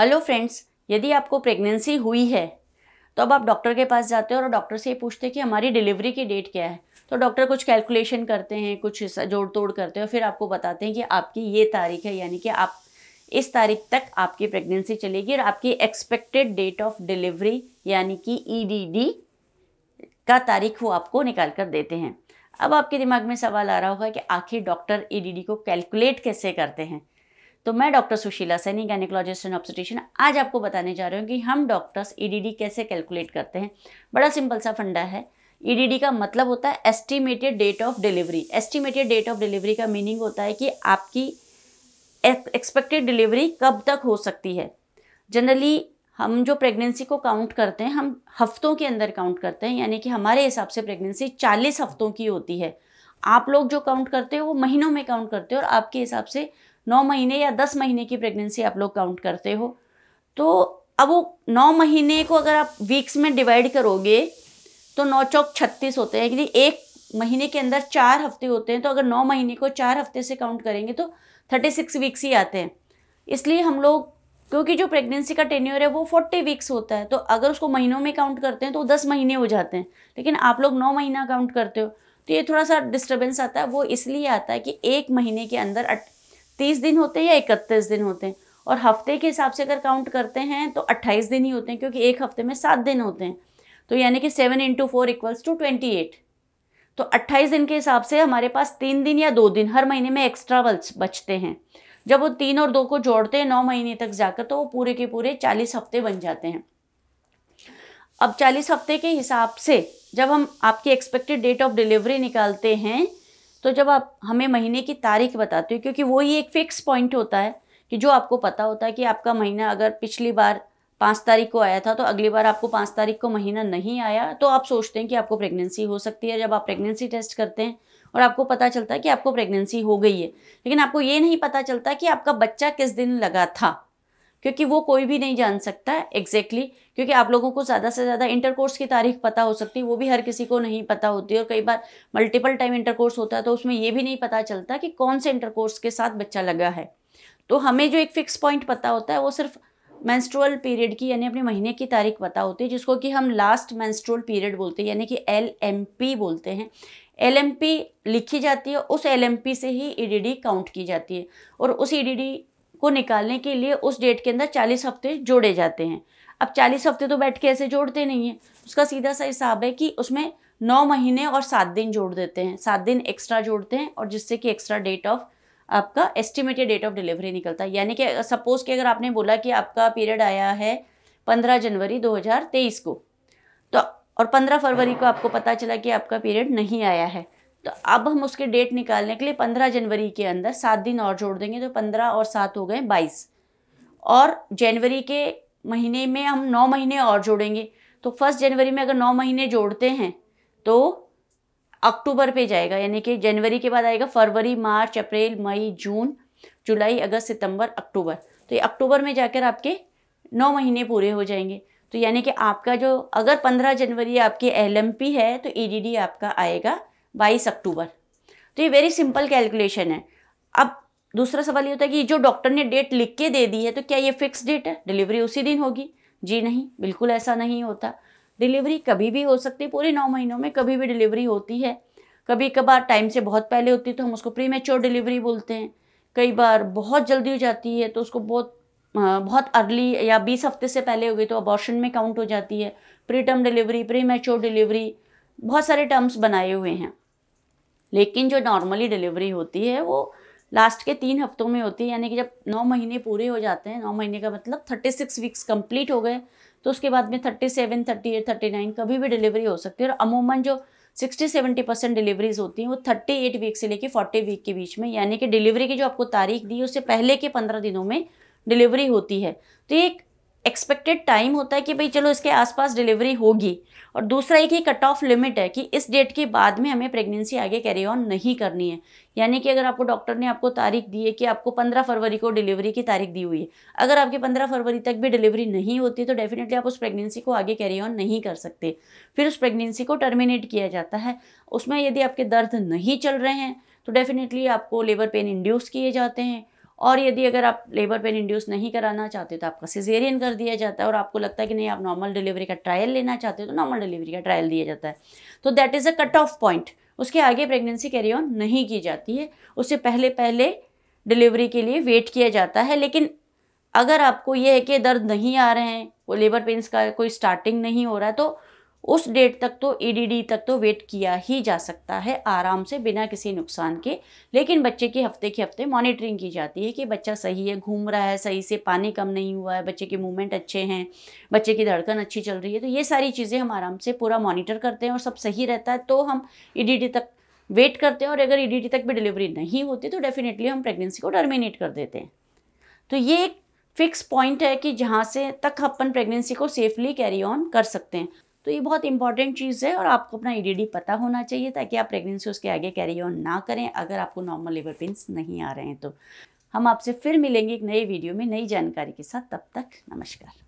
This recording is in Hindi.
हेलो फ्रेंड्स यदि आपको प्रेगनेंसी हुई है तो अब आप डॉक्टर के पास जाते हो और डॉक्टर से ये पूछते हैं कि हमारी डिलीवरी की डेट क्या है तो डॉक्टर कुछ कैलकुलेशन करते हैं कुछ जोड़ तोड़ करते हैं और फिर आपको बताते हैं कि आपकी ये तारीख है यानी कि आप इस तारीख तक आपकी प्रेगनेंसी चलेगी और आपकी एक्सपेक्टेड डेट ऑफ डिलीवरी यानी कि ई e का तारीख वो आपको निकाल कर देते हैं अब आपके दिमाग में सवाल आ रहा होगा कि आखिर डॉक्टर ई e को कैलकुलेट कैसे करते हैं तो मैं doctor Sushila Saini gynaecologist and obstetrician आज आपको बताने जा रही हूँ कि हम डॉक्टर्स ईडीडी e कैसे कैलकुलेट करते हैं बड़ा सिंपल सा फंडा है ईडीडी e का मतलब होता है estimated date of delivery estimated date of delivery का मीनिंग होता है कि आपकी एक्सपेक्टेड डिलीवरी कब तक हो सकती है जनरली हम जो प्रेगनेंसी को काउंट करते हैं हम हफ्तों के अंदर काउंट करते हैं यानी कि हमारे हिसाब से प्रेगनेंसी 40 हफ्तों की होती है आप लोग जो काउंट करते हो वो महीनों में काउंट करते हो और आपके हिसाब से नौ महीने या दस महीने की प्रेगनेंसी आप लोग काउंट करते हो तो अब वो नौ महीने को अगर आप वीक्स में डिवाइड करोगे तो नौ चौक छत्तीस होते हैं यानी एक महीने के अंदर चार हफ्ते होते हैं तो अगर नौ महीने को चार हफ्ते से काउंट करेंगे तो थर्टी सिक्स वीक्स ही आते हैं इसलिए हम लोग क्योंकि जो प्रेगनेंसी का टेन्योर है वो फोर्टी वीक्स होता है तो अगर उसको महीनों में काउंट करते हैं तो दस महीने हो जाते हैं लेकिन आप लोग नौ महीना काउंट करते हो तो ये थोड़ा सा डिस्टर्बेंस आता है वो इसलिए आता है कि एक महीने के अंदर तीस दिन होते हैं या इकतीस दिन होते हैं और हफ्ते के हिसाब से अगर काउंट करते हैं तो अट्ठाईस दिन ही होते हैं क्योंकि एक हफ्ते में सात दिन होते हैं तो यानी कि seven into four equals to twenty eight तो अट्ठाईस दिन के हिसाब से हमारे पास तीन दिन या दो दिन हर महीने में एक्स्ट्रा बचते हैं जब वो तीन और दो को जोड़ते हैं नौ महीने तक जाकर तो वो पूरे के पूरे चालीस हफ्ते बन जाते हैं अब चालीस हफ्ते के हिसाब से जब हम आपकी एक्सपेक्टेड डेट ऑफ डिलीवरी निकालते हैं तो जब आप हमें महीने की तारीख बताते हो क्योंकि वो ही एक फ़िक्स पॉइंट होता है कि जो आपको पता होता है कि आपका महीना अगर पिछली बार पाँच तारीख को आया था तो अगली बार आपको पाँच तारीख को महीना नहीं आया तो आप सोचते हैं कि आपको प्रेगनेंसी हो सकती है जब आप प्रेगनेंसी टेस्ट करते हैं और आपको पता चलता है कि आपको प्रेगनेंसी हो गई है लेकिन आपको ये नहीं पता चलता कि आपका बच्चा किस दिन लगा था क्योंकि वो कोई भी नहीं जान सकता एग्जैक्टली exactly, क्योंकि आप लोगों को ज़्यादा से ज़्यादा इंटरकोर्स की तारीख पता हो सकती है वो भी हर किसी को नहीं पता होती और कई बार मल्टीपल टाइम इंटरकोर्स होता है तो उसमें ये भी नहीं पता चलता कि कौन से इंटरकोर्स के साथ बच्चा लगा है तो हमें जो एक फिक्स पॉइंट पता होता है वो सिर्फ मैंस्ट्रोअल पीरियड की यानी अपने महीने की तारीख पता होती है जिसको कि हम लास्ट मैंस्ट्रोअल पीरियड बोलते हैं यानी कि एल बोलते हैं एल लिखी जाती है उस एल से ही ई e काउंट की जाती है और उस ई e को निकालने के लिए उस डेट के अंदर चालीस हफ्ते जोड़े जाते हैं अब चालीस हफ्ते तो बैठ के ऐसे जोड़ते नहीं हैं उसका सीधा सा हिसाब है कि उसमें नौ महीने और सात दिन जोड़ देते हैं सात दिन एक्स्ट्रा जोड़ते हैं और जिससे कि एक्स्ट्रा डेट ऑफ आपका एस्टिमेटेड डेट ऑफ डिलीवरी निकलता है यानी कि सपोज कि अगर आपने बोला कि आपका पीरियड आया है पंद्रह जनवरी 2023 को तो और पंद्रह फरवरी को आपको पता चला कि आपका पीरियड नहीं आया है तो अब हम उसके डेट निकालने के लिए पंद्रह जनवरी के अंदर सात दिन और जोड़ देंगे तो पंद्रह और सात हो गए बाईस और जनवरी के महीने में हम नौ महीने और जोड़ेंगे तो फर्स्ट जनवरी में अगर नौ महीने जोड़ते हैं तो अक्टूबर पे जाएगा यानी कि जनवरी के बाद आएगा फरवरी मार्च अप्रैल मई जून जुलाई अगस्त सितंबर अक्टूबर तो ये अक्टूबर में जाकर आपके नौ महीने पूरे हो जाएंगे तो यानी कि आपका जो अगर पंद्रह जनवरी आपकी एल है तो ई आपका आएगा बाईस अक्टूबर तो ये वेरी सिंपल कैलकुलेशन है अब दूसरा सवाल ये होता है कि जो डॉक्टर ने डेट लिख के दे दी है तो क्या ये फिक्स डेट है डिलीवरी उसी दिन होगी जी नहीं बिल्कुल ऐसा नहीं होता डिलीवरी कभी भी हो सकती है पूरे नौ महीनों में कभी भी डिलीवरी होती है कभी कभार टाइम से बहुत पहले होती है तो हम उसको प्री मेच्योर डिलीवरी बोलते हैं कई बार बहुत जल्दी हो जाती है तो उसको बहुत बहुत अर्ली या बीस हफ्ते से पहले हो गई तो अबॉर्शन में काउंट हो जाती है preterm delivery premature delivery बहुत सारे टर्म्स बनाए हुए हैं लेकिन जो नॉर्मली डिलीवरी होती है वो लास्ट के तीन हफ्तों में होती है यानी कि जब नौ महीने पूरे हो जाते हैं नौ महीने का मतलब थर्टी सिक्स वीक्स कंप्लीट हो गए तो उसके बाद में thirty seven thirty eight thirty nine कभी भी डिलीवरी हो सकती है और अमूमन जो सिक्सटी सेवेंटी परसेंट डिलीवरीज होती हैं वो थर्टी एट वीक से लेकर फोर्टी वीक के बीच में यानी कि डिलीवरी की जो आपको तारीख दी है उससे पहले के पंद्रह दिनों में डिलीवरी होती है तो ये एक एक्सपेक्टेड टाइम होता है कि भाई चलो इसके आसपास डिलीवरी होगी और दूसरा एक ही कट ऑफ लिमिट है कि इस डेट के बाद में हमें प्रेगनेंसी आगे कैरी ऑन नहीं करनी है यानी कि अगर आपको डॉक्टर ने आपको तारीख दी है कि आपको पंद्रह फरवरी को डिलीवरी की तारीख दी हुई है अगर आपकी पंद्रह फरवरी तक भी डिलीवरी नहीं होती तो डेफिनेटली आप उस प्रेगनेंसी को आगे कैरी ऑन नहीं कर सकते फिर उस प्रेगनेंसी को टर्मिनेट किया जाता है उसमें यदि आपके दर्द नहीं चल रहे हैं तो डेफिनेटली आपको लेबर पेन इंड्यूस किए जाते हैं और यदि अगर आप लेबर पेन इंड्यूस नहीं कराना चाहते तो आपका सिजेरियन कर दिया जाता है और आपको लगता है कि नहीं आप नॉर्मल डिलीवरी का ट्रायल लेना चाहते हो तो नॉर्मल डिलीवरी का ट्रायल दिया जाता है तो that is a cut off point उसके आगे प्रेगनेंसी कैरी ऑन नहीं की जाती है उससे पहले पहले डिलीवरी के लिए वेट किया जाता है लेकिन अगर आपको ये है कि दर्द नहीं आ रहे हैं वो लेबर पेंस का कोई स्टार्टिंग नहीं हो रहा है तो उस डेट तक तो ईडीडी e तक तो वेट किया ही जा सकता है आराम से बिना किसी नुकसान के लेकिन बच्चे की हफ्ते के हफ्ते मॉनिटरिंग की जाती है कि बच्चा सही है घूम रहा है सही से पानी कम नहीं हुआ है बच्चे के मूवमेंट अच्छे हैं बच्चे की धड़कन अच्छी चल रही है तो ये सारी चीज़ें हम आराम से पूरा मॉनिटर करते हैं और सब सही रहता है तो हम ई e तक वेट करते हैं और अगर ई e तक भी डिलीवरी नहीं होती तो डेफिनेटली हम प्रेगनेंसी को टर्मिनेट कर देते हैं तो ये एक फिक्स पॉइंट है कि जहाँ से तक अपन प्रेगनेंसी को सेफली कैरी ऑन कर सकते हैं तो ये बहुत इंपॉर्टेंट चीज़ है और आपको अपना ई पता होना चाहिए ताकि आप प्रेगनेंसी उसके आगे कैरी ऑन ना करें अगर आपको नॉर्मल लिवर पेंस नहीं आ रहे हैं तो हम आपसे फिर मिलेंगे एक नई वीडियो में नई जानकारी के साथ तब तक नमस्कार